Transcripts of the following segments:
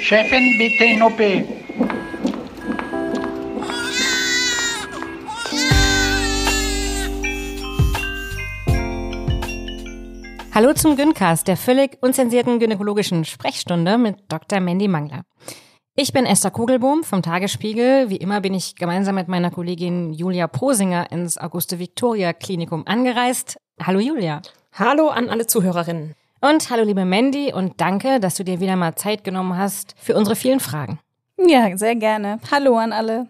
Chefin, bitte in OP. Hallo zum Gyncast, der völlig unzensierten gynäkologischen Sprechstunde mit Dr. Mandy Mangler. Ich bin Esther Kugelbohm vom Tagesspiegel. Wie immer bin ich gemeinsam mit meiner Kollegin Julia Prosinger ins Auguste Victoria Klinikum angereist. Hallo Julia. Hallo an alle Zuhörerinnen. Und hallo liebe Mandy und danke, dass du dir wieder mal Zeit genommen hast für unsere vielen Fragen. Ja, sehr gerne. Hallo an alle.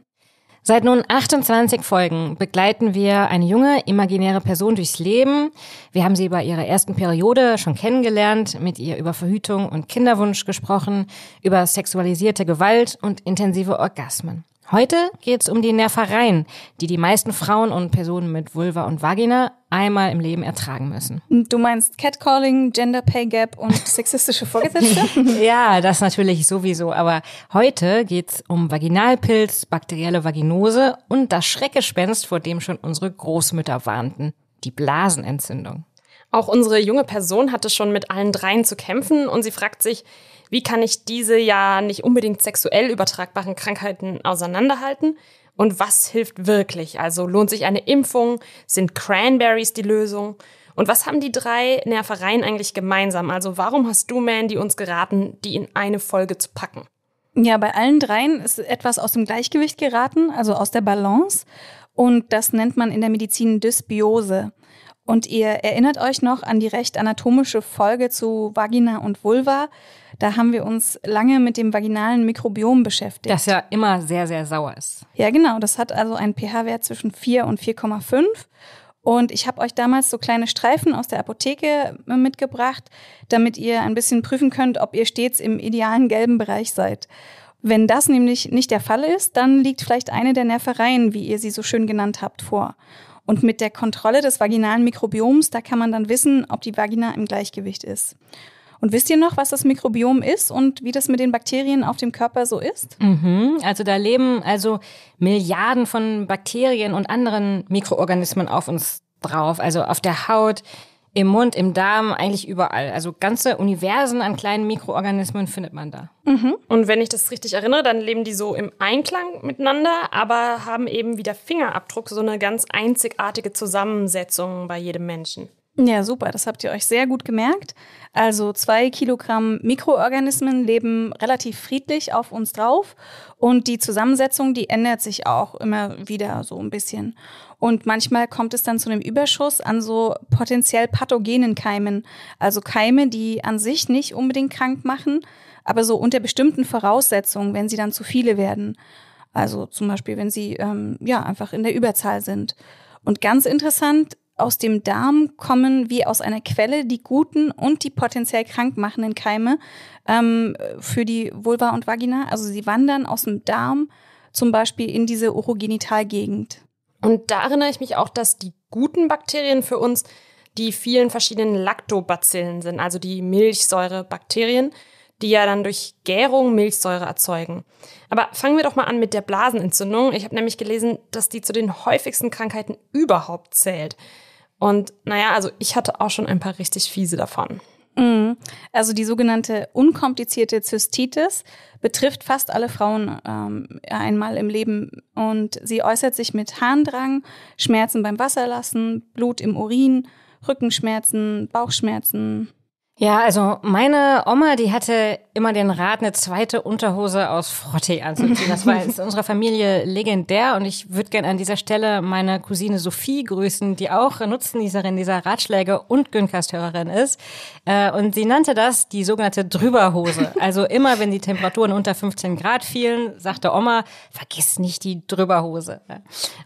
Seit nun 28 Folgen begleiten wir eine junge, imaginäre Person durchs Leben. Wir haben sie bei ihrer ersten Periode schon kennengelernt, mit ihr über Verhütung und Kinderwunsch gesprochen, über sexualisierte Gewalt und intensive Orgasmen. Heute geht es um die Nervereien, die die meisten Frauen und Personen mit Vulva und Vagina einmal im Leben ertragen müssen. Du meinst Catcalling, Gender Pay Gap und sexistische Vorgesetzte? ja, das natürlich sowieso. Aber heute geht es um Vaginalpilz, bakterielle Vaginose und das Schreckgespenst, vor dem schon unsere Großmütter warnten, die Blasenentzündung. Auch unsere junge Person hatte schon mit allen dreien zu kämpfen und sie fragt sich, wie kann ich diese ja nicht unbedingt sexuell übertragbaren Krankheiten auseinanderhalten? Und was hilft wirklich? Also lohnt sich eine Impfung? Sind Cranberries die Lösung? Und was haben die drei Nervereien eigentlich gemeinsam? Also warum hast du, Mandy, uns geraten, die in eine Folge zu packen? Ja, bei allen dreien ist etwas aus dem Gleichgewicht geraten, also aus der Balance. Und das nennt man in der Medizin Dysbiose. Und ihr erinnert euch noch an die recht anatomische Folge zu Vagina und Vulva. Da haben wir uns lange mit dem vaginalen Mikrobiom beschäftigt. Das ja immer sehr, sehr sauer ist. Ja, genau. Das hat also einen pH-Wert zwischen 4 und 4,5. Und ich habe euch damals so kleine Streifen aus der Apotheke äh, mitgebracht, damit ihr ein bisschen prüfen könnt, ob ihr stets im idealen gelben Bereich seid. Wenn das nämlich nicht der Fall ist, dann liegt vielleicht eine der Nervereien, wie ihr sie so schön genannt habt, vor. Und mit der Kontrolle des vaginalen Mikrobioms, da kann man dann wissen, ob die Vagina im Gleichgewicht ist. Und wisst ihr noch, was das Mikrobiom ist und wie das mit den Bakterien auf dem Körper so ist? Mhm, also da leben also Milliarden von Bakterien und anderen Mikroorganismen auf uns drauf, also auf der Haut, im Mund, im Darm, eigentlich überall. Also ganze Universen an kleinen Mikroorganismen findet man da. Mhm. Und wenn ich das richtig erinnere, dann leben die so im Einklang miteinander, aber haben eben wie der Fingerabdruck so eine ganz einzigartige Zusammensetzung bei jedem Menschen. Ja, super, das habt ihr euch sehr gut gemerkt. Also zwei Kilogramm Mikroorganismen leben relativ friedlich auf uns drauf und die Zusammensetzung, die ändert sich auch immer wieder so ein bisschen. Und manchmal kommt es dann zu einem Überschuss an so potenziell pathogenen Keimen. Also Keime, die an sich nicht unbedingt krank machen, aber so unter bestimmten Voraussetzungen, wenn sie dann zu viele werden. Also zum Beispiel, wenn sie ähm, ja einfach in der Überzahl sind. Und ganz interessant, aus dem Darm kommen wie aus einer Quelle die guten und die potenziell krankmachenden Keime ähm, für die Vulva und Vagina. Also sie wandern aus dem Darm zum Beispiel in diese Urogenitalgegend. Und da erinnere ich mich auch, dass die guten Bakterien für uns die vielen verschiedenen Lactobacillen sind, also die Milchsäurebakterien, die ja dann durch Gärung Milchsäure erzeugen. Aber fangen wir doch mal an mit der Blasenentzündung. Ich habe nämlich gelesen, dass die zu den häufigsten Krankheiten überhaupt zählt. Und naja, also ich hatte auch schon ein paar richtig fiese davon. Mhm. Also die sogenannte unkomplizierte Zystitis betrifft fast alle Frauen ähm, einmal im Leben und sie äußert sich mit Harndrang, Schmerzen beim Wasserlassen, Blut im Urin, Rückenschmerzen, Bauchschmerzen, ja, also meine Oma, die hatte immer den Rat, eine zweite Unterhose aus Frottee anzuziehen. Das war in unserer Familie legendär und ich würde gerne an dieser Stelle meine Cousine Sophie grüßen, die auch Nutznießerin dieser Ratschläge und güncast ist. Äh, und sie nannte das die sogenannte Drüberhose. Also immer, wenn die Temperaturen unter 15 Grad fielen, sagte Oma, vergiss nicht die Drüberhose.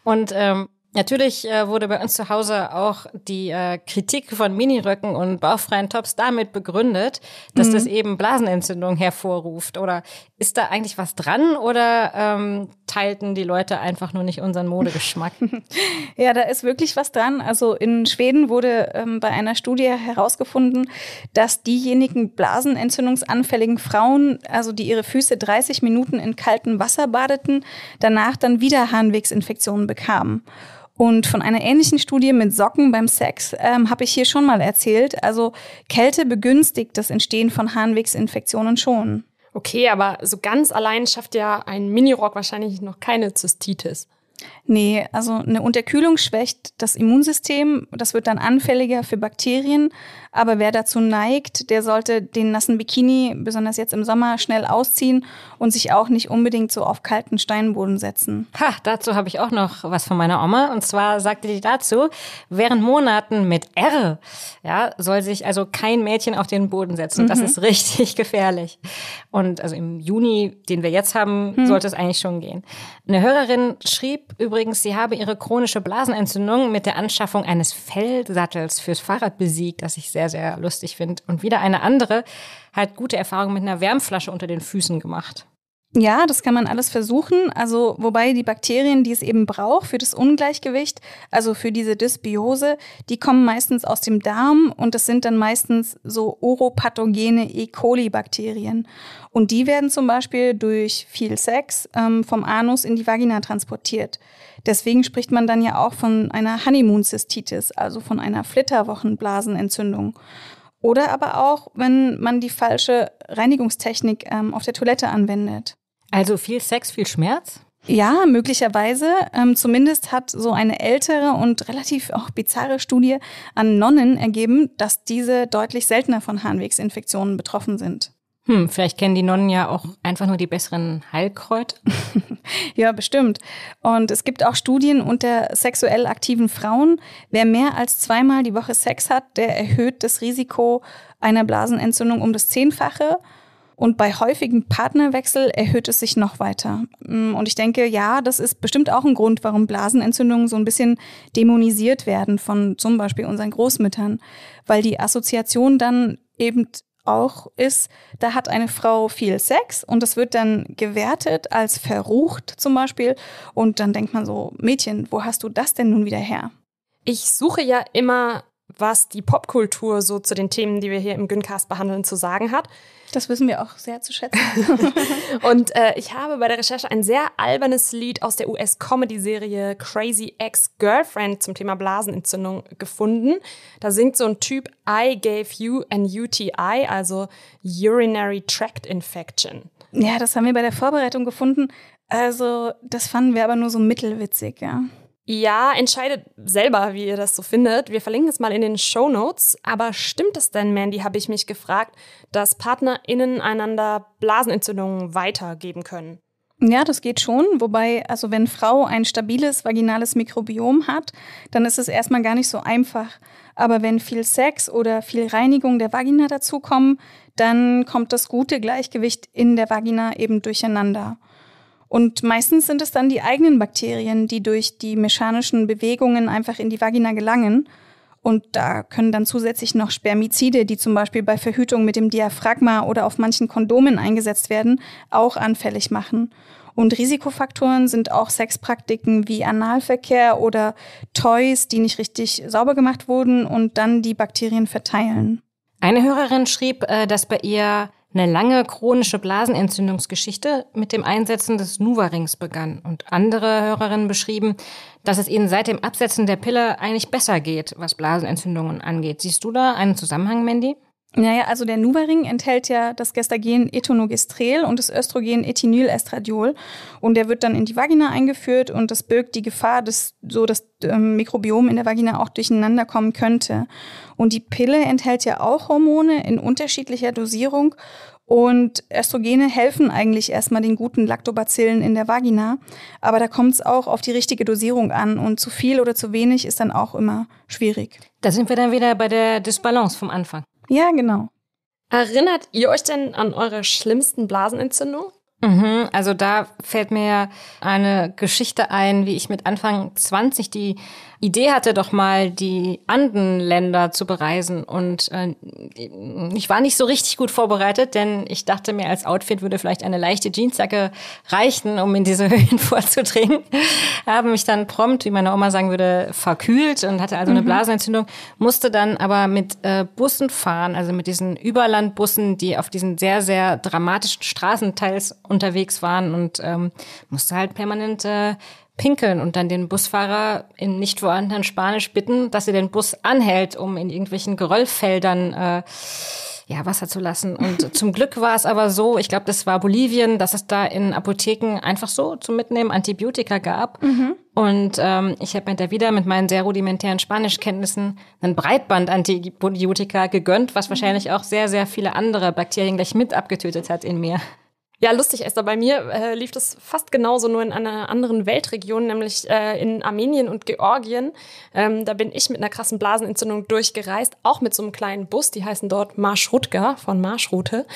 Und ähm, Natürlich äh, wurde bei uns zu Hause auch die äh, Kritik von Miniröcken und bauchfreien Tops damit begründet, dass mhm. das eben Blasenentzündung hervorruft. Oder ist da eigentlich was dran oder ähm, teilten die Leute einfach nur nicht unseren Modegeschmack? ja, da ist wirklich was dran. Also in Schweden wurde ähm, bei einer Studie herausgefunden, dass diejenigen blasenentzündungsanfälligen Frauen, also die ihre Füße 30 Minuten in kaltem Wasser badeten, danach dann wieder Harnwegsinfektionen bekamen. Und von einer ähnlichen Studie mit Socken beim Sex ähm, habe ich hier schon mal erzählt. Also Kälte begünstigt das Entstehen von Harnwegsinfektionen schon. Okay, aber so ganz allein schafft ja ein Minirock wahrscheinlich noch keine Zystitis. Nee, also eine Unterkühlung schwächt das Immunsystem, das wird dann anfälliger für Bakterien, aber wer dazu neigt, der sollte den nassen Bikini, besonders jetzt im Sommer, schnell ausziehen und sich auch nicht unbedingt so auf kalten Steinboden setzen. Ha, dazu habe ich auch noch was von meiner Oma. Und zwar sagte die dazu, während Monaten mit R ja, soll sich also kein Mädchen auf den Boden setzen. Mhm. Das ist richtig gefährlich. Und also im Juni, den wir jetzt haben, mhm. sollte es eigentlich schon gehen. Eine Hörerin schrieb übrigens, sie habe ihre chronische Blasenentzündung mit der Anschaffung eines Feldsattels fürs Fahrrad besiegt, das ich selbst sehr, sehr lustig finde. Und wieder eine andere hat gute Erfahrungen mit einer Wärmflasche unter den Füßen gemacht. Ja, das kann man alles versuchen. Also, wobei die Bakterien, die es eben braucht für das Ungleichgewicht, also für diese Dysbiose, die kommen meistens aus dem Darm und das sind dann meistens so oropathogene E. coli-Bakterien. Und die werden zum Beispiel durch viel Sex ähm, vom Anus in die Vagina transportiert. Deswegen spricht man dann ja auch von einer Honeymoon-Cystitis, also von einer Flitterwochenblasenentzündung. Oder aber auch, wenn man die falsche Reinigungstechnik ähm, auf der Toilette anwendet. Also viel Sex, viel Schmerz? Ja, möglicherweise. Ähm, zumindest hat so eine ältere und relativ auch bizarre Studie an Nonnen ergeben, dass diese deutlich seltener von Harnwegsinfektionen betroffen sind. Hm, vielleicht kennen die Nonnen ja auch einfach nur die besseren Heilkräuter. ja, bestimmt. Und es gibt auch Studien unter sexuell aktiven Frauen. Wer mehr als zweimal die Woche Sex hat, der erhöht das Risiko einer Blasenentzündung um das Zehnfache. Und bei häufigen Partnerwechsel erhöht es sich noch weiter. Mm, und ich denke, ja, das ist bestimmt auch ein Grund, warum Blasenentzündungen so ein bisschen dämonisiert werden von zum Beispiel unseren Großmüttern, weil die Assoziation dann eben auch ist, da hat eine Frau viel Sex und das wird dann gewertet als verrucht zum Beispiel. Und dann denkt man so, Mädchen, wo hast du das denn nun wieder her? Ich suche ja immer was die Popkultur so zu den Themen, die wir hier im Güncast behandeln, zu sagen hat. Das wissen wir auch sehr zu schätzen. und äh, ich habe bei der Recherche ein sehr albernes Lied aus der US-Comedy-Serie Crazy Ex-Girlfriend zum Thema Blasenentzündung gefunden. Da singt so ein Typ I gave you an UTI, also Urinary Tract Infection. Ja, das haben wir bei der Vorbereitung gefunden. Also, das fanden wir aber nur so mittelwitzig, ja. Ja, entscheidet selber, wie ihr das so findet. Wir verlinken es mal in den Show Notes. Aber stimmt es denn, Mandy, habe ich mich gefragt, dass PartnerInnen einander Blasenentzündungen weitergeben können? Ja, das geht schon. Wobei, also wenn Frau ein stabiles vaginales Mikrobiom hat, dann ist es erstmal gar nicht so einfach. Aber wenn viel Sex oder viel Reinigung der Vagina dazukommen, dann kommt das gute Gleichgewicht in der Vagina eben durcheinander. Und meistens sind es dann die eigenen Bakterien, die durch die mechanischen Bewegungen einfach in die Vagina gelangen. Und da können dann zusätzlich noch Spermizide, die zum Beispiel bei Verhütung mit dem Diaphragma oder auf manchen Kondomen eingesetzt werden, auch anfällig machen. Und Risikofaktoren sind auch Sexpraktiken wie Analverkehr oder Toys, die nicht richtig sauber gemacht wurden und dann die Bakterien verteilen. Eine Hörerin schrieb, äh, dass bei ihr eine lange chronische Blasenentzündungsgeschichte mit dem Einsetzen des Nuvarings begann. Und andere Hörerinnen beschrieben, dass es ihnen seit dem Absetzen der Pille eigentlich besser geht, was Blasenentzündungen angeht. Siehst du da einen Zusammenhang, Mandy? Naja, also der Nuvaring enthält ja das Gestagen Ethonogestrel und das Östrogen Ethinylestradiol und der wird dann in die Vagina eingeführt und das birgt die Gefahr, dass so das ähm, Mikrobiom in der Vagina auch durcheinander kommen könnte. Und die Pille enthält ja auch Hormone in unterschiedlicher Dosierung und Östrogene helfen eigentlich erstmal den guten Lactobacillen in der Vagina, aber da kommt es auch auf die richtige Dosierung an und zu viel oder zu wenig ist dann auch immer schwierig. Da sind wir dann wieder bei der Disbalance vom Anfang. Ja, genau. Erinnert ihr euch denn an eure schlimmsten Blasenentzündungen? Mhm, also da fällt mir eine Geschichte ein, wie ich mit Anfang 20 die Idee hatte, doch mal die Andenländer zu bereisen. Und äh, ich war nicht so richtig gut vorbereitet, denn ich dachte mir, als Outfit würde vielleicht eine leichte Jeansjacke reichen, um in diese Höhen vorzudringen. Habe mich dann prompt, wie meine Oma sagen würde, verkühlt und hatte also eine mhm. Blasenentzündung. Musste dann aber mit äh, Bussen fahren, also mit diesen Überlandbussen, die auf diesen sehr, sehr dramatischen Straßenteils unterwegs waren und ähm, musste halt permanent äh, pinkeln und dann den Busfahrer in nicht vorhandenem Spanisch bitten, dass er den Bus anhält, um in irgendwelchen Geröllfeldern äh, ja, Wasser zu lassen. Und zum Glück war es aber so, ich glaube, das war Bolivien, dass es da in Apotheken einfach so zum Mitnehmen Antibiotika gab. Mhm. Und ähm, ich habe mir da wieder mit meinen sehr rudimentären Spanischkenntnissen einen Breitband-Antibiotika gegönnt, was wahrscheinlich auch sehr, sehr viele andere Bakterien gleich mit abgetötet hat in mir. Ja, lustig, Esther. Also bei mir äh, lief das fast genauso, nur in einer anderen Weltregion, nämlich äh, in Armenien und Georgien. Ähm, da bin ich mit einer krassen Blasenentzündung durchgereist, auch mit so einem kleinen Bus. Die heißen dort Marschrutga von Marschroute.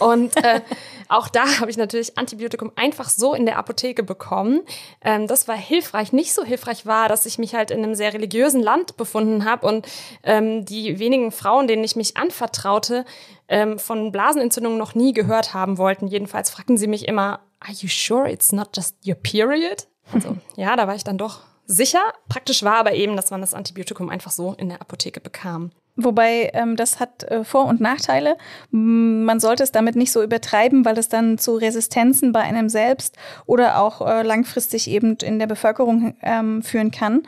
Und äh, auch da habe ich natürlich Antibiotikum einfach so in der Apotheke bekommen. Ähm, das war hilfreich. Nicht so hilfreich war, dass ich mich halt in einem sehr religiösen Land befunden habe und ähm, die wenigen Frauen, denen ich mich anvertraute, ähm, von Blasenentzündungen noch nie gehört haben wollten. Jedenfalls fragten sie mich immer, Are you sure it's not just your period? Also, ja, da war ich dann doch sicher. Praktisch war aber eben, dass man das Antibiotikum einfach so in der Apotheke bekam. Wobei ähm, das hat äh, Vor- und Nachteile. Man sollte es damit nicht so übertreiben, weil es dann zu Resistenzen bei einem selbst oder auch äh, langfristig eben in der Bevölkerung ähm, führen kann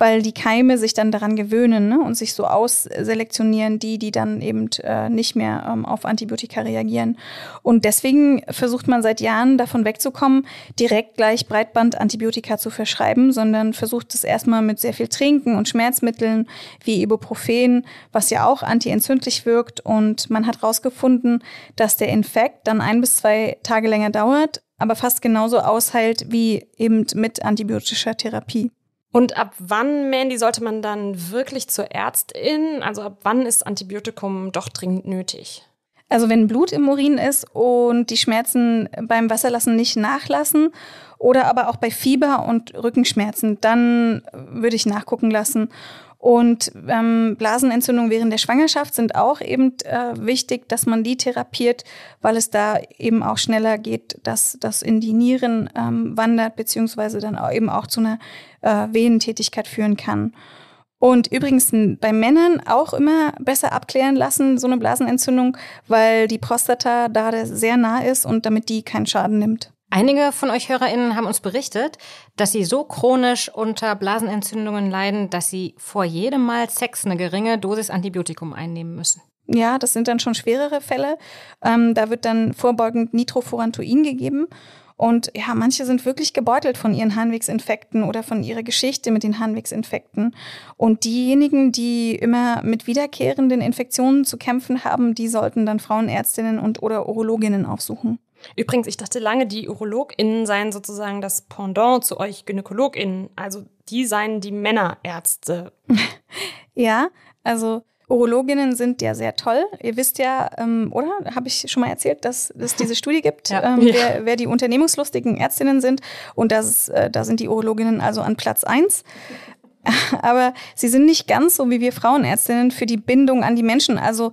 weil die Keime sich dann daran gewöhnen ne, und sich so ausselektionieren, die, die dann eben äh, nicht mehr ähm, auf Antibiotika reagieren. Und deswegen versucht man seit Jahren davon wegzukommen, direkt gleich Breitbandantibiotika zu verschreiben, sondern versucht es erstmal mit sehr viel Trinken und Schmerzmitteln wie Ibuprofen, was ja auch antientzündlich wirkt. Und man hat herausgefunden, dass der Infekt dann ein bis zwei Tage länger dauert, aber fast genauso ausheilt wie eben mit antibiotischer Therapie. Und ab wann, Mandy, sollte man dann wirklich zur Ärztin? Also ab wann ist Antibiotikum doch dringend nötig? Also wenn Blut im Urin ist und die Schmerzen beim Wasserlassen nicht nachlassen oder aber auch bei Fieber und Rückenschmerzen, dann würde ich nachgucken lassen. Und ähm, Blasenentzündungen während der Schwangerschaft sind auch eben äh, wichtig, dass man die therapiert, weil es da eben auch schneller geht, dass das in die Nieren ähm, wandert, beziehungsweise dann auch eben auch zu einer äh, Venentätigkeit führen kann. Und übrigens bei Männern auch immer besser abklären lassen, so eine Blasenentzündung, weil die Prostata da sehr nah ist und damit die keinen Schaden nimmt. Einige von euch HörerInnen haben uns berichtet, dass sie so chronisch unter Blasenentzündungen leiden, dass sie vor jedem Mal Sex eine geringe Dosis Antibiotikum einnehmen müssen. Ja, das sind dann schon schwerere Fälle. Ähm, da wird dann vorbeugend Nitrofurantoin gegeben. Und ja, manche sind wirklich gebeutelt von ihren Harnwegsinfekten oder von ihrer Geschichte mit den Harnwegsinfekten. Und diejenigen, die immer mit wiederkehrenden Infektionen zu kämpfen haben, die sollten dann Frauenärztinnen und oder Urologinnen aufsuchen. Übrigens, ich dachte lange, die UrologInnen seien sozusagen das Pendant zu euch GynäkologInnen. Also die seien die Männerärzte. ja, also Urologinnen sind ja sehr toll. Ihr wisst ja, ähm, oder? Habe ich schon mal erzählt, dass es diese Studie gibt, ja. ähm, wer, wer, die unternehmungslustigen Ärztinnen sind. Und das, äh, da sind die Urologinnen also an Platz 1. aber sie sind nicht ganz so wie wir Frauenärztinnen für die Bindung an die Menschen. Also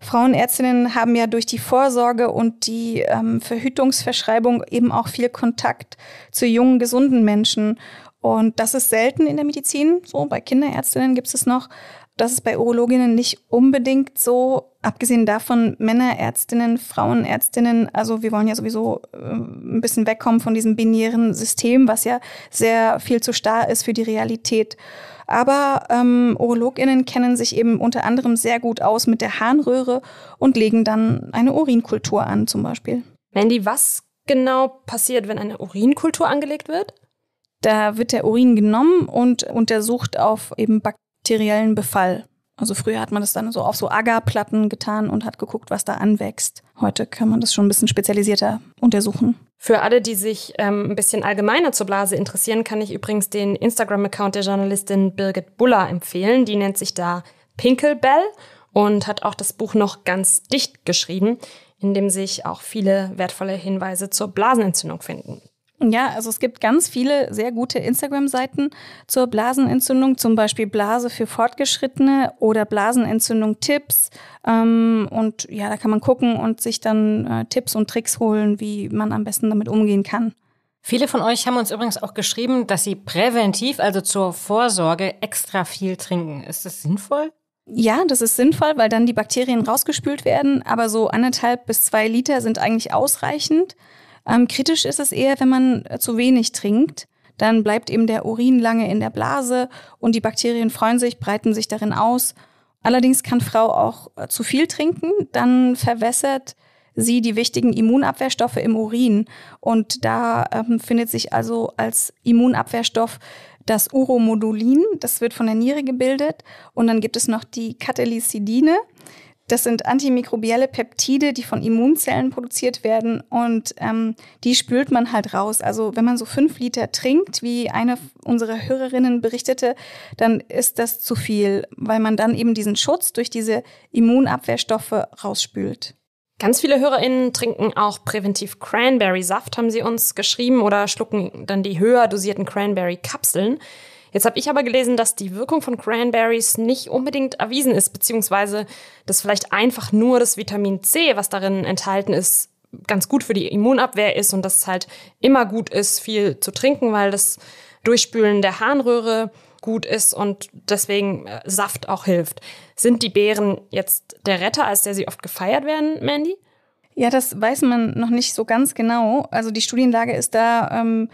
Frauenärztinnen haben ja durch die Vorsorge und die ähm, Verhütungsverschreibung eben auch viel Kontakt zu jungen, gesunden Menschen. Und das ist selten in der Medizin. So, bei Kinderärztinnen gibt es noch. Das ist bei Urologinnen nicht unbedingt so. Abgesehen davon, Männerärztinnen, Frauenärztinnen, also wir wollen ja sowieso äh, ein bisschen wegkommen von diesem binären System, was ja sehr viel zu starr ist für die Realität. Aber ähm, UrologInnen kennen sich eben unter anderem sehr gut aus mit der Harnröhre und legen dann eine Urinkultur an, zum Beispiel. Mandy, was genau passiert, wenn eine Urinkultur angelegt wird? Da wird der Urin genommen und untersucht auf eben Bakterien bakteriellen Befall. Also früher hat man das dann so auf so Agarplatten getan und hat geguckt, was da anwächst. Heute kann man das schon ein bisschen spezialisierter untersuchen. Für alle, die sich ähm, ein bisschen allgemeiner zur Blase interessieren, kann ich übrigens den Instagram-Account der Journalistin Birgit Buller empfehlen. Die nennt sich da Pinkelbell und hat auch das Buch noch ganz dicht geschrieben, in dem sich auch viele wertvolle Hinweise zur Blasenentzündung finden. Ja, also es gibt ganz viele sehr gute Instagram-Seiten zur Blasenentzündung, zum Beispiel Blase für Fortgeschrittene oder Blasenentzündung Tipps. Ähm, und ja, da kann man gucken und sich dann äh, Tipps und Tricks holen, wie man am besten damit umgehen kann. Viele von euch haben uns übrigens auch geschrieben, dass sie präventiv, also zur Vorsorge, extra viel trinken. Ist das sinnvoll? Ja, das ist sinnvoll, weil dann die Bakterien rausgespült werden, aber so anderthalb bis zwei Liter sind eigentlich ausreichend. Ähm, kritisch ist es eher, wenn man äh, zu wenig trinkt. Dann bleibt eben der Urin lange in der Blase und die Bakterien freuen sich, breiten sich darin aus. Allerdings kann Frau auch äh, zu viel trinken, dann verwässert sie die wichtigen Immunabwehrstoffe im Urin. Und da ähm, findet sich also als Immunabwehrstoff das Uromodulin, das wird von der Niere gebildet. Und dann gibt es noch die Katalysidine, das sind antimikrobielle Peptide, die von Immunzellen produziert werden und ähm, die spült man halt raus. Also wenn man so fünf Liter trinkt, wie eine unserer Hörerinnen berichtete, dann ist das zu viel, weil man dann eben diesen Schutz durch diese Immunabwehrstoffe rausspült. Ganz viele HörerInnen trinken auch präventiv Cranberry-Saft, haben sie uns geschrieben, oder schlucken dann die höher dosierten Cranberry-Kapseln. Jetzt habe ich aber gelesen, dass die Wirkung von Cranberries nicht unbedingt erwiesen ist, beziehungsweise dass vielleicht einfach nur das Vitamin C, was darin enthalten ist, ganz gut für die Immunabwehr ist und dass es halt immer gut ist, viel zu trinken, weil das Durchspülen der Harnröhre gut ist und deswegen äh, Saft auch hilft. Sind die Beeren jetzt der Retter, als der sie oft gefeiert werden, Mandy? Ja, das weiß man noch nicht so ganz genau. Also die Studienlage ist da ähm,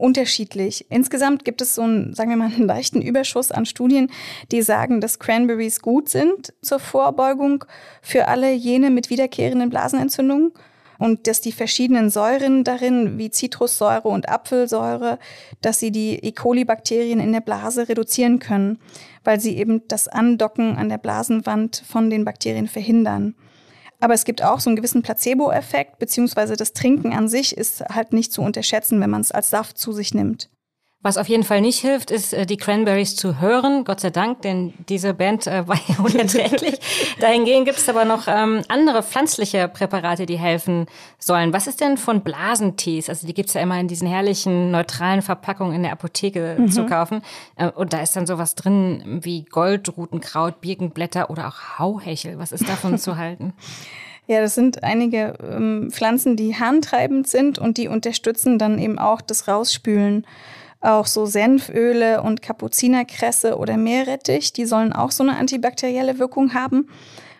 unterschiedlich. Insgesamt gibt es so einen, sagen wir mal, einen leichten Überschuss an Studien, die sagen, dass Cranberries gut sind zur Vorbeugung für alle jene mit wiederkehrenden Blasenentzündungen und dass die verschiedenen Säuren darin, wie Zitrussäure und Apfelsäure, dass sie die E. coli-Bakterien in der Blase reduzieren können, weil sie eben das Andocken an der Blasenwand von den Bakterien verhindern. Aber es gibt auch so einen gewissen Placebo-Effekt, beziehungsweise das Trinken an sich ist halt nicht zu unterschätzen, wenn man es als Saft zu sich nimmt. Was auf jeden Fall nicht hilft, ist, äh, die Cranberries zu hören, Gott sei Dank, denn diese Band äh, war ja unerträglich. Dahingehend gibt es aber noch ähm, andere pflanzliche Präparate, die helfen sollen. Was ist denn von Blasentees? Also die gibt es ja immer in diesen herrlichen, neutralen Verpackungen in der Apotheke äh, mhm. zu kaufen. Äh, und da ist dann sowas drin wie Goldrutenkraut, Birkenblätter oder auch Hauhechel. Was ist davon zu halten? Ja, das sind einige ähm, Pflanzen, die harntreibend sind und die unterstützen dann eben auch das Rausspülen. Auch so Senföle und Kapuzinerkresse oder Meerrettich, die sollen auch so eine antibakterielle Wirkung haben.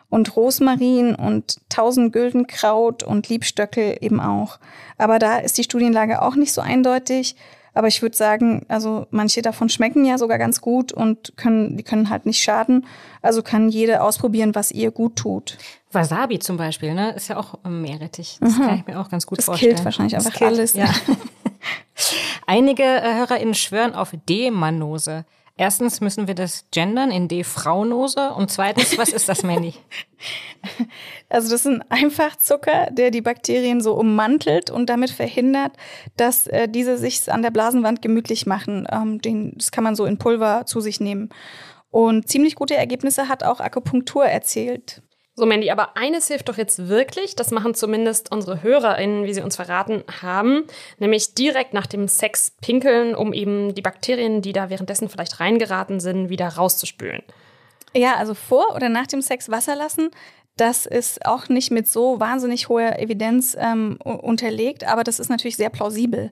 Und Rosmarin und Tausendgüldenkraut und Liebstöckel eben auch. Aber da ist die Studienlage auch nicht so eindeutig. Aber ich würde sagen, also manche davon schmecken ja sogar ganz gut und können, die können halt nicht schaden. Also kann jede ausprobieren, was ihr gut tut. Wasabi zum Beispiel, ne? Ist ja auch ähm, Meerrettich. Das Aha. Mhm. kann ich mir auch ganz gut das vorstellen. Das killt wahrscheinlich einfach alles. Ja. Einige äh, HörerInnen schwören auf D-Manose. Erstens müssen wir das gendern in die Fraunose und zweitens, was ist das, Mandy? Also das ist ein Einfachzucker, der die Bakterien so ummantelt und damit verhindert, dass äh, diese sich an der Blasenwand gemütlich machen. Ähm, den, das kann man so in Pulver zu sich nehmen. Und ziemlich gute Ergebnisse hat auch Akupunktur erzählt. So, Mandy, aber eines hilft doch jetzt wirklich, das machen zumindest unsere HörerInnen, wie sie uns verraten haben, nämlich direkt nach dem Sex pinkeln, um eben die Bakterien, die da währenddessen vielleicht reingeraten sind, wieder rauszuspülen. Ja, also vor oder nach dem Sex Wasser lassen, das ist auch nicht mit so wahnsinnig hoher Evidenz ähm, unterlegt, aber das ist natürlich sehr plausibel,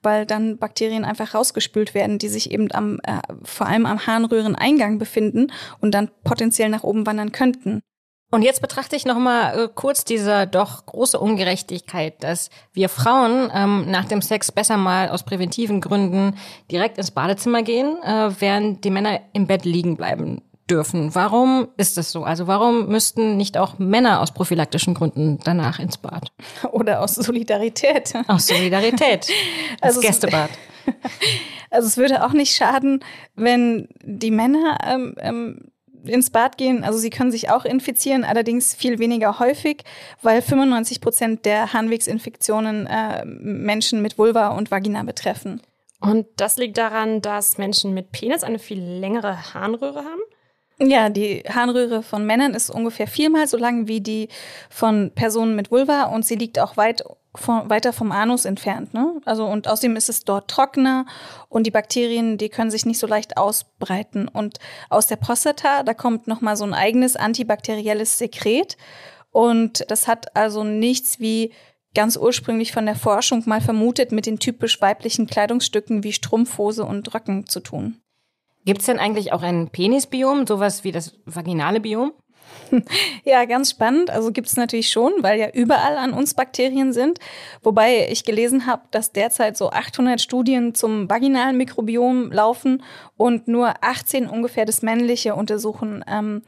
weil dann Bakterien einfach rausgespült werden, die sich eben am, äh, vor allem am Harnröhreneingang befinden und dann potenziell nach oben wandern könnten. Und jetzt betrachte ich nochmal äh, kurz diese doch große Ungerechtigkeit, dass wir Frauen ähm, nach dem Sex besser mal aus präventiven Gründen direkt ins Badezimmer gehen, äh, während die Männer im Bett liegen bleiben dürfen. Warum ist das so? Also warum müssten nicht auch Männer aus prophylaktischen Gründen danach ins Bad? Oder aus Solidarität. Aus Solidarität. Als also Gästebad. also es würde auch nicht schaden, wenn die Männer ähm, ähm, ins Bad gehen, also sie können sich auch infizieren, allerdings viel weniger häufig, weil 95 Prozent der Harnwegsinfektionen äh, Menschen mit Vulva und Vagina betreffen. Und das liegt daran, dass Menschen mit Penis eine viel längere Harnröhre haben? Ja, die Harnröhre von Männern ist ungefähr viermal so lang wie die von Personen mit Vulva und sie liegt auch weit von, weiter vom Anus entfernt. Ne? Also und außerdem ist es dort trockener und die Bakterien, die können sich nicht so leicht ausbreiten. Und aus der Prostata, da kommt nochmal so ein eigenes antibakterielles Sekret. Und das hat also nichts wie ganz ursprünglich von der Forschung mal vermutet mit den typisch weiblichen Kleidungsstücken wie Strumpfhose und Röcken zu tun. Gibt es denn eigentlich auch ein Penisbiom, sowas wie das vaginale Biom? Ja, ganz spannend. Also gibt es natürlich schon, weil ja überall an uns Bakterien sind. Wobei ich gelesen habe, dass derzeit so 800 Studien zum vaginalen Mikrobiom laufen und nur 18 ungefähr das männliche untersuchen. Ähm,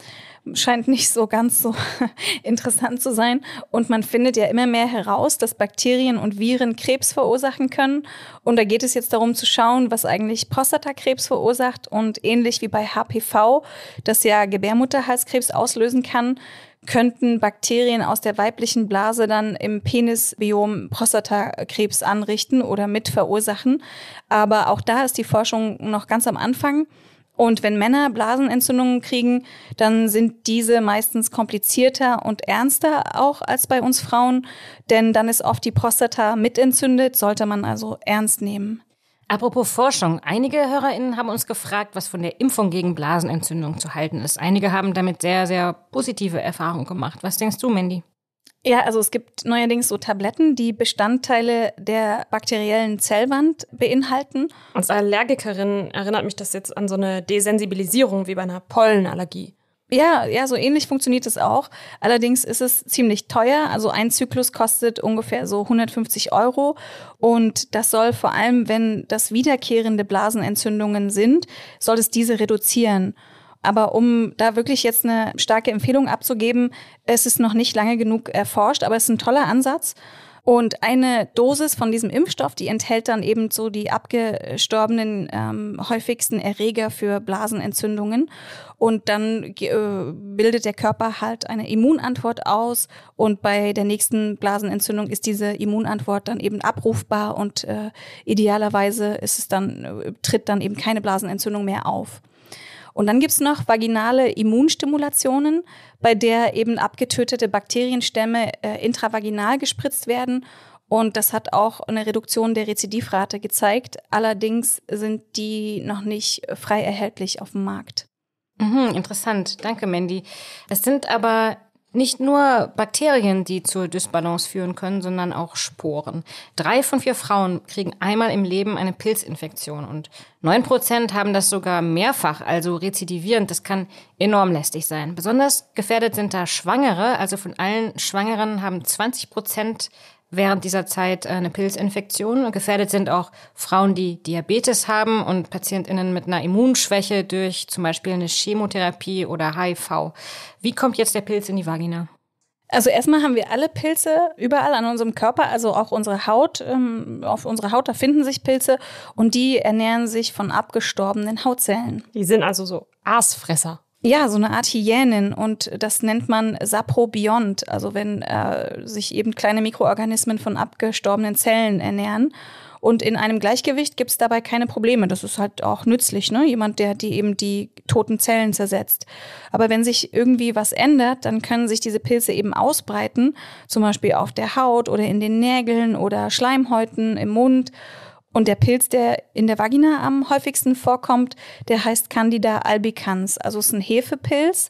scheint nicht so ganz so interessant zu sein. Und man findet ja immer mehr heraus, dass Bakterien und Viren Krebs verursachen können. Und da geht es jetzt darum zu schauen, was eigentlich Prostatakrebs verursacht. Und ähnlich wie bei HPV, das ja Gebärmutterhalskrebs auslösen kann, könnten Bakterien aus der weiblichen Blase dann im Penisbiom Prostatakrebs anrichten oder mit verursachen. Aber auch da ist die Forschung noch ganz am Anfang. Und wenn Männer Blasenentzündungen kriegen, dann sind diese meistens komplizierter und ernster auch als bei uns Frauen, denn dann ist oft die Prostata mitentzündet, sollte man also ernst nehmen. Apropos Forschung, einige Hörerinnen haben uns gefragt, was von der Impfung gegen Blasenentzündung zu halten ist. Einige haben damit sehr, sehr positive Erfahrungen gemacht. Was denkst du, Mandy? Ja, also es gibt neuerdings so Tabletten, die Bestandteile der bakteriellen Zellwand beinhalten. Als Allergikerin erinnert mich das jetzt an so eine Desensibilisierung wie bei einer Pollenallergie. Ja, ja, so ähnlich funktioniert es auch. Allerdings ist es ziemlich teuer. Also ein Zyklus kostet ungefähr so 150 Euro. Und das soll vor allem, wenn das wiederkehrende Blasenentzündungen sind, soll es diese reduzieren. Aber um da wirklich jetzt eine starke Empfehlung abzugeben, es ist noch nicht lange genug erforscht, aber es ist ein toller Ansatz. Und eine Dosis von diesem Impfstoff, die enthält dann eben so die abgestorbenen ähm, häufigsten Erreger für Blasenentzündungen. Und dann äh, bildet der Körper halt eine Immunantwort aus. Und bei der nächsten Blasenentzündung ist diese Immunantwort dann eben abrufbar und äh, idealerweise ist es dann, äh, tritt dann eben keine Blasenentzündung mehr auf. Und dann gibt's noch vaginale Immunstimulationen, bei der eben abgetötete Bakterienstämme äh, intravaginal gespritzt werden. Und das hat auch eine Reduktion der Rezidivrate gezeigt. Allerdings sind die noch nicht äh, frei erhältlich auf dem Markt. Mhm, interessant, danke Mandy. Es sind aber nicht nur Bakterien, die zur Dysbalance führen können, sondern auch Sporen. Drei von vier Frauen kriegen einmal im Leben eine Pilzinfektion und neun Prozent haben das sogar mehrfach, also rezidivierend. Das kann enorm lästig sein. Besonders gefährdet sind da Schwangere. Also von allen Schwangeren haben 20 Prozent während dieser Zeit äh, eine Pilzinfektion. Gefährdet sind auch Frauen, die Diabetes haben und PatientInnen mit einer Immunschwäche durch zum Beispiel eine Chemotherapie oder HIV. Wie kommt jetzt der Pilz in die Vagina? Also erstmal haben wir alle Pilze überall an unserem Körper, also auch unsere Haut. Ähm, auf unserer Haut, da finden sich Pilze und die ernähren sich von abgestorbenen Hautzellen. Die sind also so Aasfresser. Ja, so eine Art Hyänen und das nennt man Saprobiont, also wenn äh, sich eben kleine Mikroorganismen von abgestorbenen Zellen ernähren. Und in einem Gleichgewicht gibt es dabei keine Probleme. Das ist halt auch nützlich, ne? Jemand, der die eben die toten Zellen zersetzt. Aber wenn sich irgendwie was ändert, dann können sich diese Pilze eben ausbreiten, zum Beispiel auf der Haut oder in den Nägeln oder Schleimhäuten im Mund und der Pilz, der in der Vagina am häufigsten vorkommt, der heißt Candida albicans. Also es ist ein Hefepilz.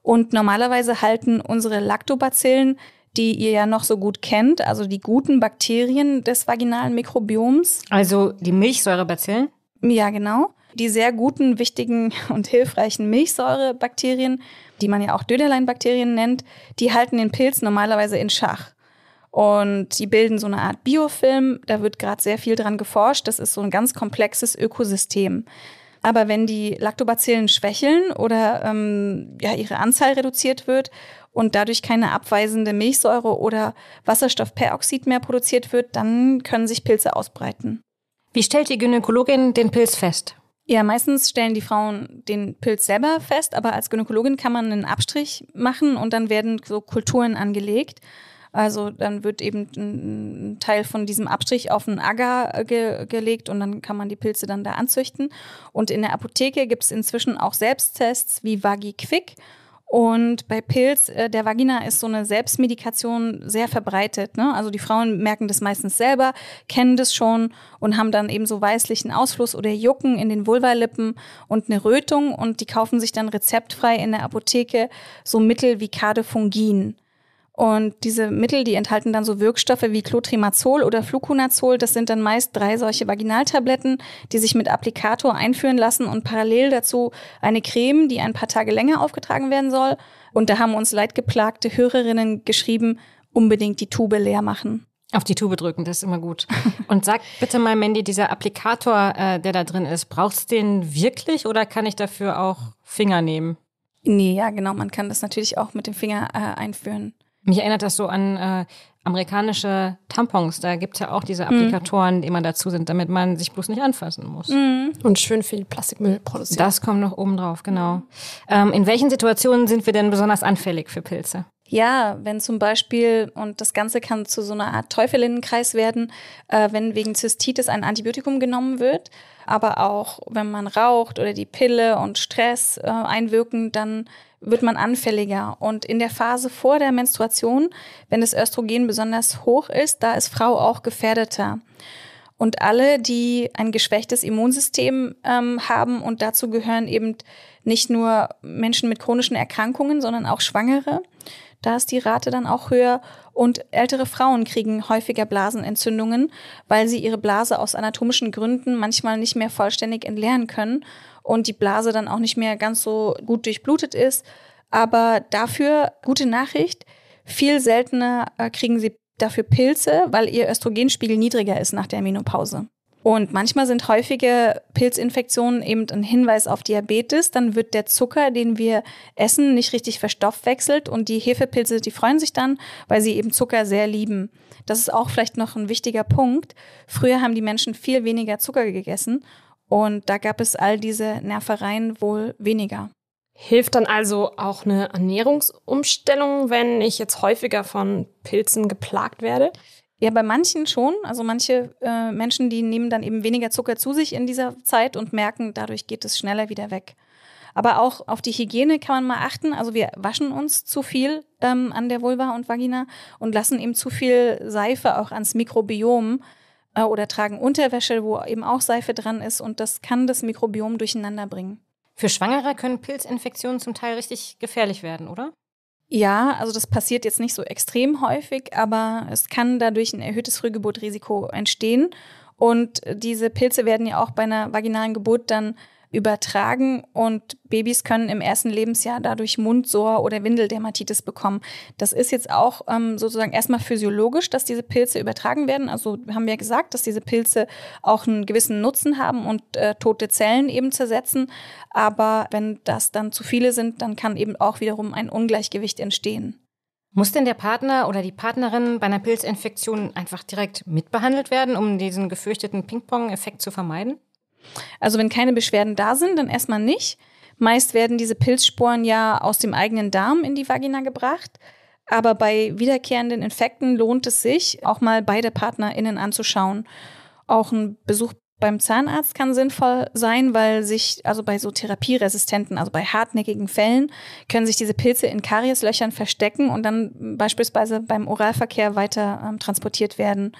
Und normalerweise halten unsere Lactobacillen, die ihr ja noch so gut kennt, also die guten Bakterien des vaginalen Mikrobioms. Also die Milchsäurebacillen? Ja, genau. Die sehr guten, wichtigen und hilfreichen Milchsäurebakterien, die man ja auch Döderleinbakterien nennt, die halten den Pilz normalerweise in Schach. Und die bilden so eine Art Biofilm. Da wird gerade sehr viel dran geforscht. Das ist so ein ganz komplexes Ökosystem. Aber wenn die Lactobacillen schwächeln oder ähm, ja, ihre Anzahl reduziert wird und dadurch keine abweisende Milchsäure oder Wasserstoffperoxid mehr produziert wird, dann können sich Pilze ausbreiten. Wie stellt die Gynäkologin den Pilz fest? Ja, meistens stellen die Frauen den Pilz selber fest, aber als Gynäkologin kann man einen Abstrich machen und dann werden so Kulturen angelegt. Also dann wird eben ein Teil von diesem Abstrich auf den Agar äh, ge gelegt und dann kann man die Pilze dann da anzüchten. Und in der Apotheke gibt es inzwischen auch Selbsttests wie Vagi Quick. Und bei Pilz äh, der Vagina ist so eine Selbstmedikation sehr verbreitet. Ne? Also die Frauen merken das meistens selber, kennen das schon und haben dann eben so weißlichen Ausfluss oder Jucken in den Vulvalippen und eine Rötung und die kaufen sich dann rezeptfrei in der Apotheke so Mittel wie Cardefungin. Und diese Mittel, die enthalten dann so Wirkstoffe wie Clotrimazol oder Fluconazol. Das sind dann meist drei solche Vaginaltabletten, die sich mit Applikator einführen lassen und parallel dazu eine Creme, die ein paar Tage länger aufgetragen werden soll. Und da haben uns leidgeplagte Hörerinnen geschrieben, unbedingt die Tube leer machen. Auf die Tube drücken, das ist immer gut. Und sag bitte mal, Mandy, dieser Applikator, äh, der da drin ist, brauchst du den wirklich oder kann ich dafür auch Finger nehmen? Nee, ja, genau. Man kann das natürlich auch mit dem Finger äh, einführen. Mich erinnert das so an äh, amerikanische Tampons. Da gibt's ja auch diese Applikatoren, mhm. die immer dazu sind, damit man sich bloß nicht anfassen muss. Mhm. Und schön viel Plastikmüll produziert. Das kommt noch oben drauf, genau. Mhm. Ähm, in welchen Situationen sind wir denn besonders anfällig für Pilze? Ja, wenn zum Beispiel, und das Ganze kann zu so einer Art Teufelinnenkreis werden, äh, wenn wegen Zystitis ein Antibiotikum genommen wird, aber auch wenn man raucht oder die Pille und Stress äh, einwirken, dann wird man anfälliger. Und in der Phase vor der Menstruation, wenn das Östrogen besonders hoch ist, da ist Frau auch gefährdeter. Und alle, die ein geschwächtes Immunsystem ähm, haben, und dazu gehören eben nicht nur Menschen mit chronischen Erkrankungen, sondern auch Schwangere, da ist die Rate dann auch höher und ältere Frauen kriegen häufiger Blasenentzündungen, weil sie ihre Blase aus anatomischen Gründen manchmal nicht mehr vollständig entleeren können und die Blase dann auch nicht mehr ganz so gut durchblutet ist. Aber dafür gute Nachricht, viel seltener äh, kriegen sie dafür Pilze, weil ihr Östrogenspiegel niedriger ist nach der Menopause. Und manchmal sind häufige Pilzinfektionen eben ein Hinweis auf Diabetes. Dann wird der Zucker, den wir essen, nicht richtig verstoffwechselt und die Hefepilze, die freuen sich dann, weil sie eben Zucker sehr lieben. Das ist auch vielleicht noch ein wichtiger Punkt. Früher haben die Menschen viel weniger Zucker gegessen und da gab es all diese Nervereien wohl weniger. Hilft dann also auch eine Ernährungsumstellung, wenn ich jetzt häufiger von Pilzen geplagt werde? Ja, bei manchen schon. Also manche äh, Menschen, die nehmen dann eben weniger Zucker zu sich in dieser Zeit und merken, dadurch geht es schneller wieder weg. Aber auch auf die Hygiene kann man mal achten. Also wir waschen uns zu viel ähm, an der Vulva und Vagina und lassen eben zu viel Seife auch ans Mikrobiom äh, oder tragen Unterwäsche, wo eben auch Seife dran ist und das kann das Mikrobiom durcheinander bringen. Für Schwangere können Pilzinfektionen zum Teil richtig gefährlich werden, oder? Ja, also das passiert jetzt nicht so extrem häufig, aber es kann dadurch ein erhöhtes Frühgeburtrisiko entstehen. Und diese Pilze werden ja auch bei einer vaginalen Geburt dann übertragen und Babys können im ersten Lebensjahr dadurch Mundsor oder Windeldermatitis bekommen. Das ist jetzt auch ähm, sozusagen erstmal physiologisch, dass diese Pilze übertragen werden. Also haben wir ja gesagt, dass diese Pilze auch einen gewissen Nutzen haben und äh, tote Zellen eben zersetzen. Aber wenn das dann zu viele sind, dann kann eben auch wiederum ein Ungleichgewicht entstehen. Muss denn der Partner oder die Partnerin bei einer Pilzinfektion einfach direkt mitbehandelt werden, um diesen gefürchteten Ping-Pong-Effekt zu vermeiden? Also wenn keine Beschwerden da sind, dann erstmal nicht. Meist werden diese Pilzsporen ja aus dem eigenen Darm in die Vagina gebracht. Aber bei wiederkehrenden Infekten lohnt es sich, auch mal beide PartnerInnen anzuschauen. Auch ein Besuch beim Zahnarzt kann sinnvoll sein, weil sich, also bei so therapieresistenten, also bei hartnäckigen Fällen, können sich diese Pilze in Karieslöchern verstecken und dann beispielsweise beim Oralverkehr weiter ähm, transportiert werden.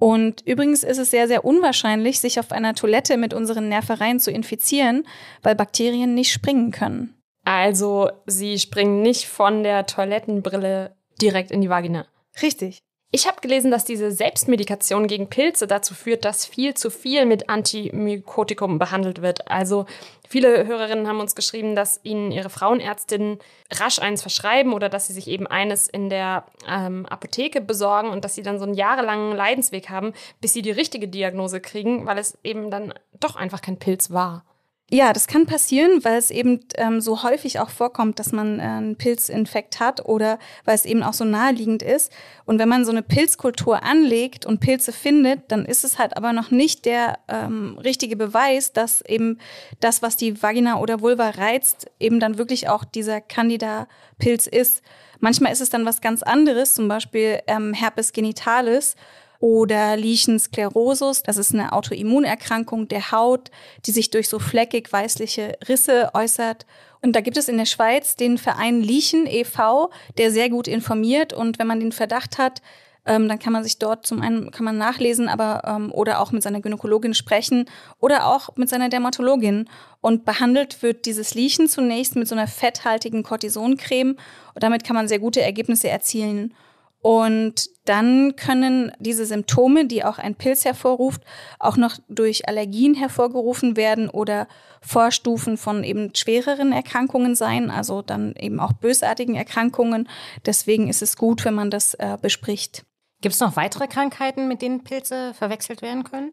Und übrigens ist es sehr, sehr unwahrscheinlich, sich auf einer Toilette mit unseren Nervereien zu infizieren, weil Bakterien nicht springen können. Also, sie springen nicht von der Toilettenbrille direkt in die Vagina. Richtig. Ich habe gelesen, dass diese Selbstmedikation gegen Pilze dazu führt, dass viel zu viel mit Antimykotikum behandelt wird. Also viele Hörerinnen haben uns geschrieben, dass ihnen ihre Frauenärztinnen rasch eins verschreiben oder dass sie sich eben eines in der ähm, Apotheke besorgen und dass sie dann so einen jahrelangen Leidensweg haben, bis sie die richtige Diagnose kriegen, weil es eben dann doch einfach kein Pilz war. Ja, das kann passieren, weil es eben ähm, so häufig auch vorkommt, dass man äh, einen Pilzinfekt hat oder weil es eben auch so naheliegend ist. Und wenn man so eine Pilzkultur anlegt und Pilze findet, dann ist es halt aber noch nicht der ähm, richtige Beweis, dass eben das, was die Vagina oder Vulva reizt, eben dann wirklich auch dieser Candida-Pilz ist. Manchmal ist es dann was ganz anderes, zum Beispiel ähm, Herpes genitalis oder Lichen Sklerosus. Das ist eine Autoimmunerkrankung der Haut, die sich durch so fleckig weißliche Risse äußert. Und da gibt es in der Schweiz den Verein Lichen e.V., der sehr gut informiert. Und wenn man den Verdacht hat, ähm, dann kann man sich dort zum einen kann man nachlesen, aber ähm, oder auch mit seiner Gynäkologin sprechen oder auch mit seiner Dermatologin. Und behandelt wird dieses Lichen zunächst mit so einer fetthaltigen Cortisoncreme. Und damit kann man sehr gute Ergebnisse erzielen. Und dann können diese Symptome, die auch ein Pilz hervorruft, auch noch durch Allergien hervorgerufen werden oder Vorstufen von eben schwereren Erkrankungen sein, also dann eben auch bösartigen Erkrankungen. Deswegen ist es gut, wenn man das äh, bespricht. Gibt es noch weitere Krankheiten, mit denen Pilze verwechselt werden können?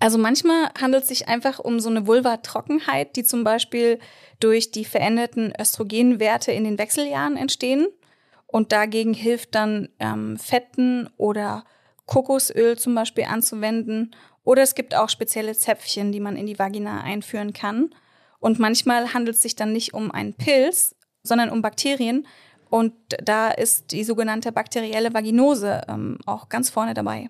Also manchmal handelt es sich einfach um so eine Vulva-Trockenheit, die zum Beispiel durch die veränderten Östrogenwerte in den Wechseljahren entstehen. Und dagegen hilft dann ähm, Fetten oder Kokosöl zum Beispiel anzuwenden. Oder es gibt auch spezielle Zäpfchen, die man in die Vagina einführen kann. Und manchmal handelt es sich dann nicht um einen Pilz, sondern um Bakterien. Und da ist die sogenannte bakterielle Vaginose ähm, auch ganz vorne dabei.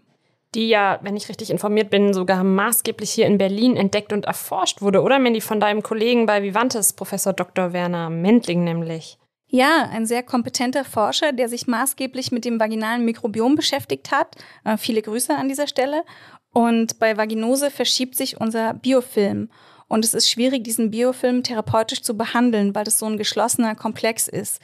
Die ja, wenn ich richtig informiert bin, sogar maßgeblich hier in Berlin entdeckt und erforscht wurde, oder Mandy, von deinem Kollegen bei Vivantes, Professor Dr. Werner Mendling nämlich. Ja, ein sehr kompetenter Forscher, der sich maßgeblich mit dem vaginalen Mikrobiom beschäftigt hat. Äh, viele Grüße an dieser Stelle. Und bei Vaginose verschiebt sich unser Biofilm. Und es ist schwierig, diesen Biofilm therapeutisch zu behandeln, weil das so ein geschlossener Komplex ist.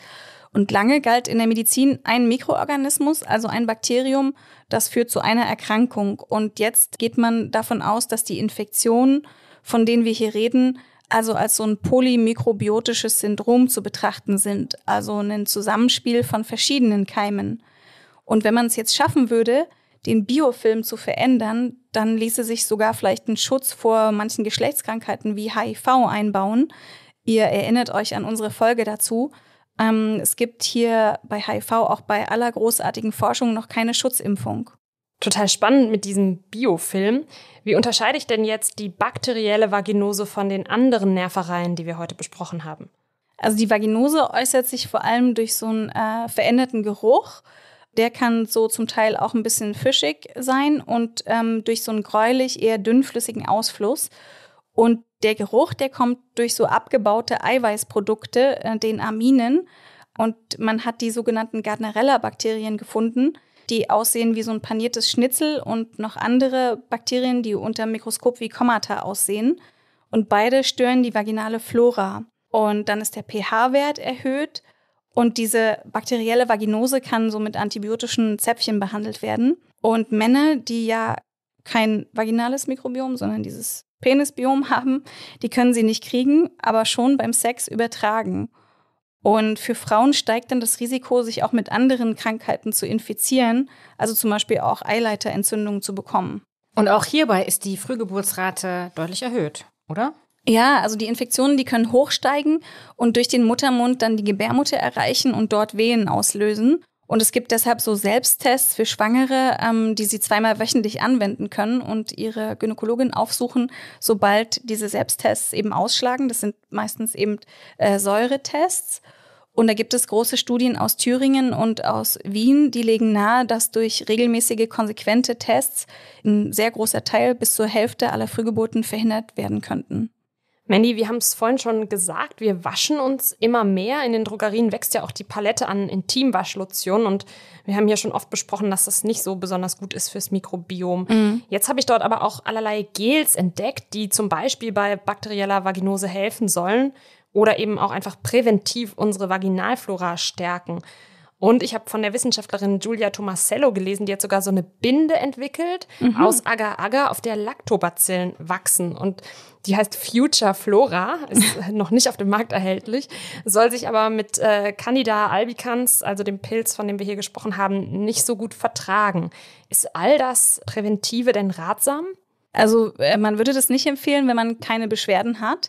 Und lange galt in der Medizin ein Mikroorganismus, also ein Bakterium, das führt zu einer Erkrankung. Und jetzt geht man davon aus, dass die Infektionen, von denen wir hier reden, also als so ein polymikrobiotisches Syndrom zu betrachten sind, also ein Zusammenspiel von verschiedenen Keimen. Und wenn man es jetzt schaffen würde, den Biofilm zu verändern, dann ließe sich sogar vielleicht ein Schutz vor manchen Geschlechtskrankheiten wie HIV einbauen. Ihr erinnert euch an unsere Folge dazu. Ähm, es gibt hier bei HIV auch bei aller großartigen Forschung noch keine Schutzimpfung total spannend mit diesem Biofilm. Wie unterscheide ich denn jetzt die bakterielle Vaginose von den anderen Nervereien, die wir heute besprochen haben? Also die Vaginose äußert sich vor allem durch so einen äh, veränderten Geruch. Der kann so zum Teil auch ein bisschen fischig sein und ähm, durch so einen gräulich, eher dünnflüssigen Ausfluss. Und der Geruch, der kommt durch so abgebaute Eiweißprodukte, äh, den Aminen. Und man hat die sogenannten Gardnerella-Bakterien gefunden, die aussehen wie so ein paniertes Schnitzel und noch andere Bakterien, die unter dem Mikroskop wie Kommata aussehen. Und beide stören die vaginale Flora. Und dann ist der pH-Wert erhöht und diese bakterielle Vaginose kann so mit antibiotischen Zäpfchen behandelt werden. Und Männer, die ja kein vaginales Mikrobiom, sondern dieses Penisbiom haben, die können sie nicht kriegen, aber schon beim Sex übertragen. Und für Frauen steigt dann das Risiko, sich auch mit anderen Krankheiten zu infizieren, also zum Beispiel auch Eileiterentzündungen zu bekommen. Und auch hierbei ist die Frühgeburtsrate deutlich erhöht, oder? Ja, also die Infektionen, die können hochsteigen und durch den Muttermund dann die Gebärmutter erreichen und dort Wehen auslösen. Und es gibt deshalb so Selbsttests für Schwangere, ähm, die sie zweimal wöchentlich anwenden können und ihre Gynäkologin aufsuchen, sobald diese Selbsttests eben ausschlagen. Das sind meistens eben äh, Säuretests. Und da gibt es große Studien aus Thüringen und aus Wien, die legen nahe, dass durch regelmäßige, konsequente Tests ein sehr großer Teil bis zur Hälfte aller Frühgeburten verhindert werden könnten. Mandy, wir haben es vorhin schon gesagt, wir waschen uns immer mehr. In den Drogerien wächst ja auch die Palette an Intimwaschlotionen und wir haben hier schon oft besprochen, dass das nicht so besonders gut ist fürs Mikrobiom. Mhm. Jetzt habe ich dort aber auch allerlei Gels entdeckt, die zum Beispiel bei bakterieller Vaginose helfen sollen oder eben auch einfach präventiv unsere Vaginalflora stärken. Und ich habe von der Wissenschaftlerin Giulia Tomasello gelesen, die hat sogar so eine Binde entwickelt mhm. aus Agar-Agar, auf der Lactobacillen wachsen. Und die heißt Future Flora, ist noch nicht auf dem Markt erhältlich, soll sich aber mit äh, Candida albicans, also dem Pilz, von dem wir hier gesprochen haben, nicht so gut vertragen. Ist all das Präventive denn ratsam? Also äh, man würde das nicht empfehlen, wenn man keine Beschwerden hat.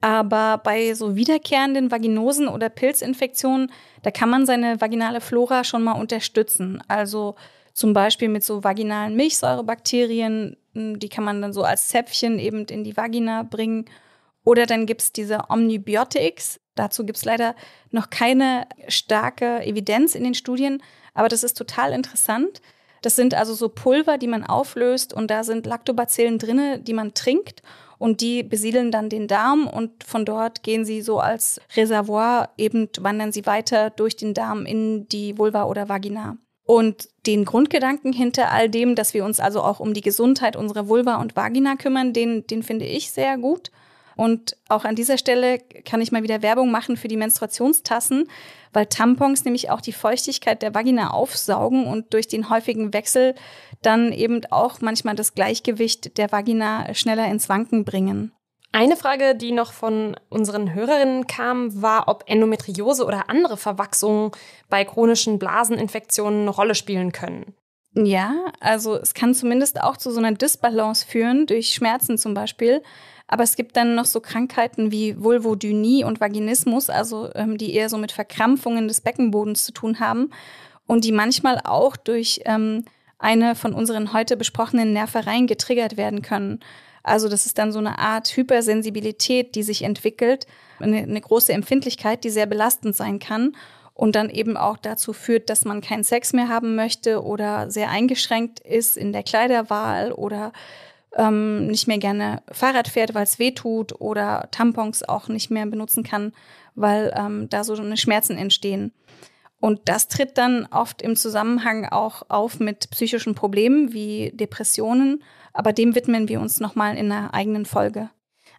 Aber bei so wiederkehrenden Vaginosen oder Pilzinfektionen, da kann man seine vaginale Flora schon mal unterstützen. Also zum Beispiel mit so vaginalen Milchsäurebakterien, hm, die kann man dann so als Zäpfchen eben in die Vagina bringen. Oder dann gibt es diese Omnibiotics. Dazu gibt es leider noch keine starke Evidenz in den Studien, aber das ist total interessant. Das sind also so Pulver, die man auflöst und da sind Lactobacillen drin, die man trinkt und die besiedeln dann den Darm und von dort gehen sie so als Reservoir, eben wandern sie weiter durch den Darm in die Vulva oder Vagina. Und den Grundgedanken hinter all dem, dass wir uns also auch um die Gesundheit unserer Vulva und Vagina kümmern, den, den finde ich sehr gut. Und auch an dieser Stelle kann ich mal wieder Werbung machen für die Menstruationstassen, weil Tampons nämlich auch die Feuchtigkeit der Vagina aufsaugen und durch den häufigen Wechsel dann eben auch manchmal das Gleichgewicht der Vagina schneller ins Wanken bringen. Eine Frage, die noch von unseren Hörerinnen kam, war, ob Endometriose oder andere Verwachsungen bei chronischen Blaseninfektionen eine Rolle spielen können. Ja, also es kann zumindest auch zu so einer Disbalance führen, durch Schmerzen zum Beispiel. Aber es gibt dann noch so Krankheiten wie Vulvodynie und Vaginismus, also ähm, die eher so mit Verkrampfungen des Beckenbodens zu tun haben und die manchmal auch durch ähm, eine von unseren heute besprochenen Nervereien getriggert werden können. Also das ist dann so eine Art Hypersensibilität, die sich entwickelt, eine, eine große Empfindlichkeit, die sehr belastend sein kann und dann eben auch dazu führt, dass man keinen Sex mehr haben möchte oder sehr eingeschränkt ist in der Kleiderwahl oder ähm, nicht mehr gerne Fahrrad fährt, weil es weh tut oder Tampons auch nicht mehr benutzen kann, weil ähm, da so eine Schmerzen entstehen. Und das tritt dann oft im Zusammenhang auch auf mit psychischen Problemen wie Depressionen, aber dem widmen wir uns nochmal in einer eigenen Folge.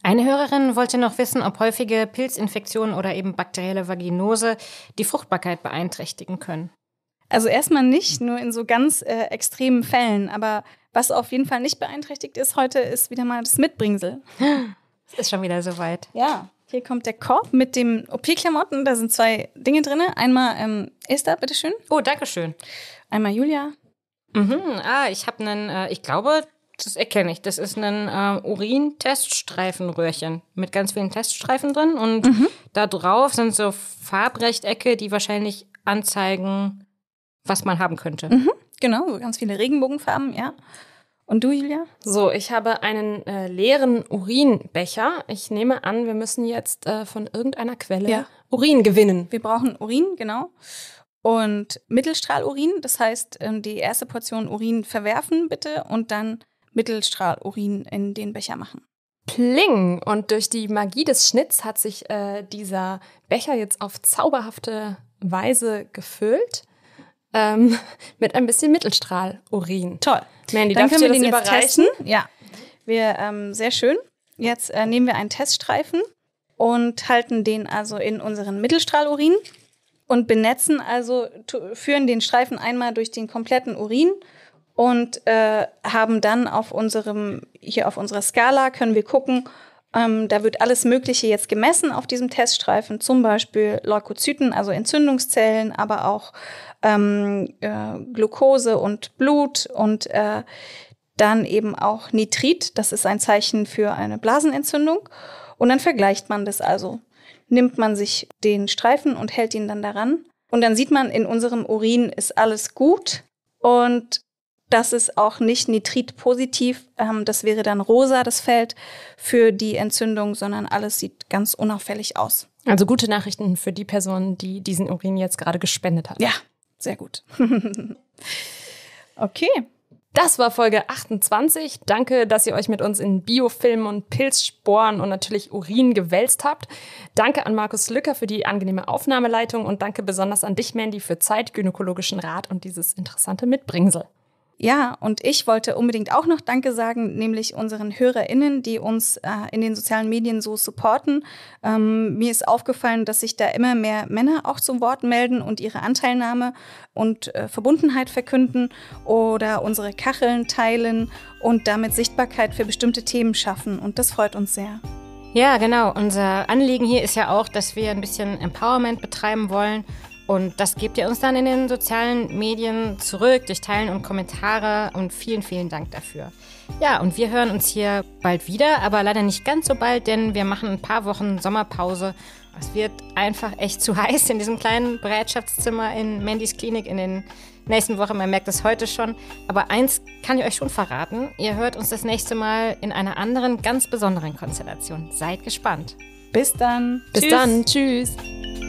Eine Hörerin wollte noch wissen, ob häufige Pilzinfektionen oder eben bakterielle Vaginose die Fruchtbarkeit beeinträchtigen können. Also erstmal nicht, nur in so ganz äh, extremen Fällen. Aber was auf jeden Fall nicht beeinträchtigt ist heute, ist wieder mal das Mitbringsel. Es ist schon wieder soweit. Ja, hier kommt der Korb mit dem OP-Klamotten. Da sind zwei Dinge drin. Einmal ähm, Esther, bitteschön. Oh, danke schön. Einmal Julia. Mhm, ah, ich habe einen, äh, ich glaube, das erkenne ich. Das ist ein äh, Urin-Teststreifenröhrchen mit ganz vielen Teststreifen drin. Und mhm. da drauf sind so Farbrechtecke, die wahrscheinlich anzeigen, was man haben könnte. Mhm, genau, ganz viele Regenbogenfarben, ja. Und du, Julia? So, ich habe einen äh, leeren Urinbecher. Ich nehme an, wir müssen jetzt äh, von irgendeiner Quelle ja. Urin gewinnen. Wir brauchen Urin, genau. Und Mittelstrahlurin, das heißt, ähm, die erste Portion Urin verwerfen bitte und dann Mittelstrahlurin in den Becher machen. Pling! Und durch die Magie des Schnitts hat sich äh, dieser Becher jetzt auf zauberhafte Weise gefüllt ähm, mit ein bisschen Mittelstrahlurin. Toll. Mandy, dann können wir den überreichen? jetzt testen. Ja, wir ähm, sehr schön. Jetzt äh, nehmen wir einen Teststreifen und halten den also in unseren Mittelstrahlurin und benetzen also führen den Streifen einmal durch den kompletten Urin und äh, haben dann auf unserem hier auf unserer Skala können wir gucken, ähm, da wird alles Mögliche jetzt gemessen auf diesem Teststreifen, zum Beispiel Leukozyten, also Entzündungszellen, aber auch ähm, äh, Glucose und Blut und äh, dann eben auch Nitrit, das ist ein Zeichen für eine Blasenentzündung. Und dann vergleicht man das also. Nimmt man sich den Streifen und hält ihn dann daran. Und dann sieht man, in unserem Urin ist alles gut. Und das ist auch nicht nitritpositiv. Ähm, das wäre dann rosa, das Feld für die Entzündung, sondern alles sieht ganz unauffällig aus. Also gute Nachrichten für die Person, die diesen Urin jetzt gerade gespendet hat. Ja, sehr gut. okay. Das war Folge 28. Danke, dass ihr euch mit uns in Biofilmen und Pilzsporen und natürlich Urin gewälzt habt. Danke an Markus Lücker für die angenehme Aufnahmeleitung und danke besonders an dich, Mandy, für Zeit, gynäkologischen Rat und dieses interessante Mitbringsel. Ja, und ich wollte unbedingt auch noch Danke sagen, nämlich unseren HörerInnen, die uns äh, in den sozialen Medien so supporten. Ähm, mir ist aufgefallen, dass sich da immer mehr Männer auch zum Wort melden und ihre Anteilnahme und äh, Verbundenheit verkünden oder unsere Kacheln teilen und damit Sichtbarkeit für bestimmte Themen schaffen. Und das freut uns sehr. Ja, genau. Unser Anliegen hier ist ja auch, dass wir ein bisschen Empowerment betreiben wollen und das gebt ihr uns dann in den sozialen Medien zurück, durch Teilen und Kommentare. Und vielen, vielen Dank dafür. Ja, und wir hören uns hier bald wieder, aber leider nicht ganz so bald, denn wir machen ein paar Wochen Sommerpause. Es wird einfach echt zu heiß in diesem kleinen Bereitschaftszimmer in Mandys Klinik in den nächsten Wochen. Man merkt es heute schon. Aber eins kann ich euch schon verraten. Ihr hört uns das nächste Mal in einer anderen, ganz besonderen Konstellation. Seid gespannt. Bis dann. Bis Tschüss. dann. Tschüss.